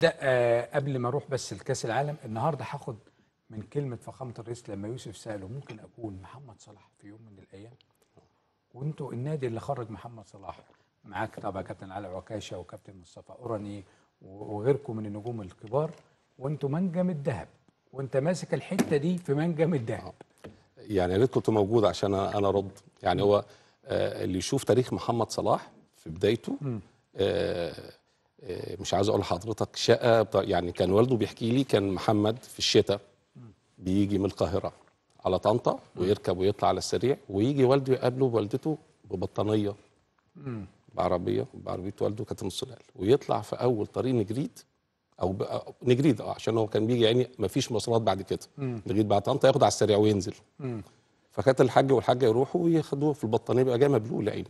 ده آه قبل ما اروح بس لكاس العالم النهارده هاخد من كلمه فخامه الرئيس لما يوسف ساله ممكن اكون محمد صلاح في يوم من الايام وانتوا النادي اللي خرج محمد صلاح معاك طبعا كابتن علي عكاشه وكابتن مصطفى اوراني وغيركم من النجوم الكبار وانتوا منجم الذهب وانت ماسك الحته دي في منجم الذهب يعني يا ريت كنت موجود عشان انا ارد يعني هو آه اللي يشوف تاريخ محمد صلاح في بدايته آه آه، مش عايز اقول لحضرتك شقه يعني كان والده بيحكي لي كان محمد في الشتاء بيجي من القاهره على طنطا ويركب ويطلع على السريع ويجي والده يقابله والدته ببطانيه بعربيه بعربيه والده كانت السلال ويطلع في اول طريق نجريد او نجريد اه عشان هو كان بيجي يعني فيش مواصلات بعد كده نجريد بعد طنطا ياخد على السريع وينزل فكانت الحاج والحاجه يروحوا وياخدوه في البطانيه بيبقى جاي مبلول عينه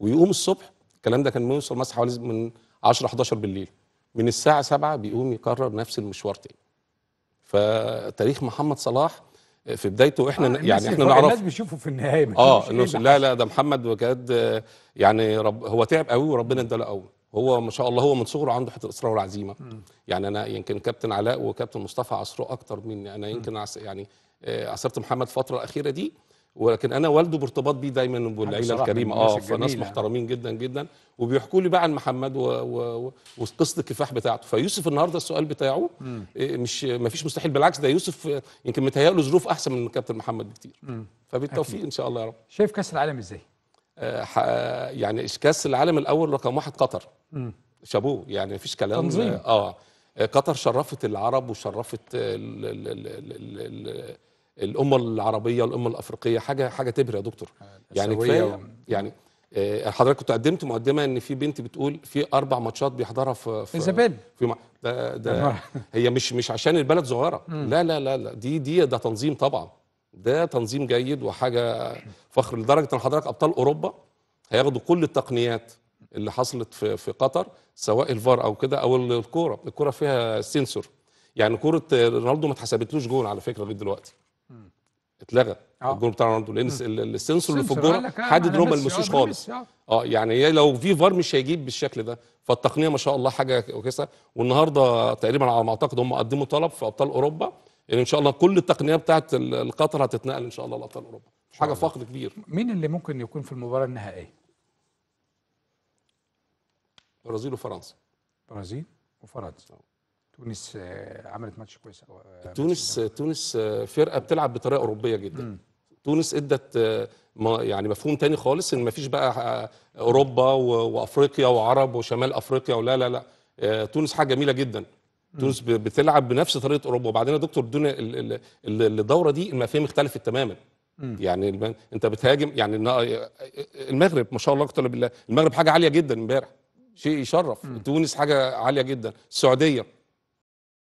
ويقوم الصبح الكلام ده كان بيوصل مثلا حوالي من 10 11 بالليل من الساعه 7 بيقوم يكرر نفس المشوار تاني فتاريخ محمد صلاح في بدايته احنا آه يعني احنا نعرف الناس بيشوفوا في النهايه اه إيه لا لا ده محمد بجد يعني رب هو تعب قوي وربنا اداله قوي هو ما شاء الله هو من صغره عنده حته الاصرار والعزيمه يعني انا يمكن كابتن علاء وكابتن مصطفى عصره اكتر مني انا يمكن عس يعني آه، عصرت محمد الفتره الاخيره دي ولكن انا والده بارتباط بيه دايما بالعيله الكريمه اه فناس محترمين جدا جدا وبيحكوا لي بقى عن محمد وقصه الكفاح بتاعته فيوسف النهارده السؤال بتاعه م. إيه، مش ما فيش مستحيل بالعكس ده يوسف يمكن متهيأله ظروف احسن من كابتن محمد بكتير فبالتوفيق ان شاء الله يا رب شايف كاس العالم ازاي؟ آه, آه، يعني كاس العالم الاول رقم واحد قطر شابوه يعني ما فيش كلام تنظيم. آه،, اه قطر شرفت العرب وشرفت ال ال ال ال ال الامه العربيه والأمة الافريقيه حاجه حاجه تبهر يا دكتور آه، يعني كفايه يعني آه، حضرتك كنت قدمت مقدمه ان في بنت بتقول في اربع ماتشات بيحضرها في في ايزابيل في مع... ده, ده هي مش مش عشان البلد صغيره لا لا لا لا دي دي ده تنظيم طبعا ده تنظيم جيد وحاجه فخر لدرجه ان حضرتك ابطال اوروبا هياخدوا كل التقنيات اللي حصلت في في قطر سواء الفار او كده او الكوره الكوره فيها سنسور يعني كوره رونالدو ما اتحسبتلوش جول على فكره لغايه دلوقتي اتلغى آه. الجون بتاع رونالدو لان السنسور اللي في الجون آه، حدد ان ما ملمسوش آه، خالص آه. اه يعني لو في فار مش هيجيب بالشكل ده فالتقنيه ما شاء الله حاجه كويسه والنهارده تقريبا على ما اعتقد هم قدموا طلب في ابطال اوروبا ان يعني ان شاء الله كل التقنيه بتاعت القطر هتتنقل ان شاء الله لابطال اوروبا حاجه فخر كبير مين اللي ممكن يكون في المباراه النهائيه؟ برازيل وفرنسا برازيل وفرنسا تونس آه، عملت ماتش كويس آه، تونس تونس آه، فرقه بتلعب بطريقه اوروبيه جدا م. تونس ادت يعني مفهوم تاني خالص ان مفيش بقى اوروبا وافريقيا وعرب وشمال افريقيا ولا لا لا تونس حاجه جميله جدا تونس بتلعب بنفس طريقه اوروبا وبعدين يا دكتور الدنيا الدوره دي المفاهيم اختلفت تماما يعني انت بتهاجم يعني المغرب ما شاء الله اكتر بالله المغرب حاجه عاليه جدا امبارح شيء يشرف تونس حاجه عاليه جدا السعوديه